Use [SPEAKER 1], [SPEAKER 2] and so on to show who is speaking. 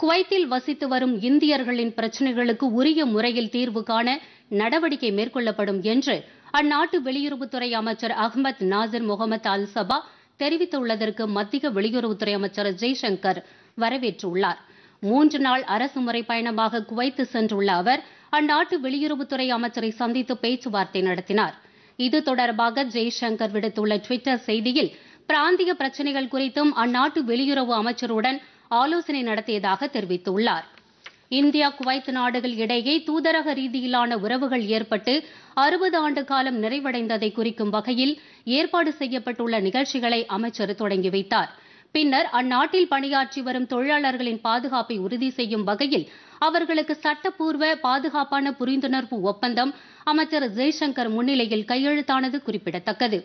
[SPEAKER 1] குவைத்தில் வசித்து வரும் இந்தியர்களின் பிரச்சினைகளுக்கு உரிய முறையில் தீர்வு காண நடவடிக்கை மேற்கொள்ளப்படும் என்று அந்நாட்டு வெளியுறவுத்துறை அமைச்சர் அஹ்மத் நாசிர் முகமது அல் சபா தெரிவித்துள்ளதற்கு மத்திய வெளியுறவுத்துறை அமைச்சர் ஜெய்சங்கர் வரவேற்றுள்ளார் மூன்று நாள் அரசுமுறை பயணமாக குவைத்து சென்றுள்ள அவர் அந்நாட்டு வெளியுறவுத்துறை அமைச்சரை சந்தித்து பேச்சுவார்த்தை நடத்தினார் இது தொடர்பாக ஜெய்சங்கர் விடுத்துள்ள டுவிட்டர் செய்தியில் பிராந்திய பிரச்சினைகள் குறித்தும் அந்நாட்டு வெளியுறவு அமைச்சருடன் ஆலோசனை நடத்தியதாக தெரிவித்துள்ளார் இந்தியா குவைத் நாடுகள் இடையே தூதரக ரீதியிலான உறவுகள் ஏற்பட்டு அறுபது ஆண்டு காலம் நிறைவடைந்ததை குறிக்கும் வகையில் ஏற்பாடு செய்யப்பட்டுள்ள நிகழ்ச்சிகளை அமைச்சர் தொடங்கி வைத்தார் பின்னர் அந்நாட்டில் பணியாற்றி வரும் தொழிலாளர்களின் பாதுகாப்பை உறுதி செய்யும் வகையில் அவர்களுக்கு சட்டப்பூர்வ பாதுகாப்பான புரிந்துணர்வு ஒப்பந்தம் அமைச்சர் ஜெய்சங்கர் முன்னிலையில் கையெழுத்தானது குறிப்பிடத்தக்கது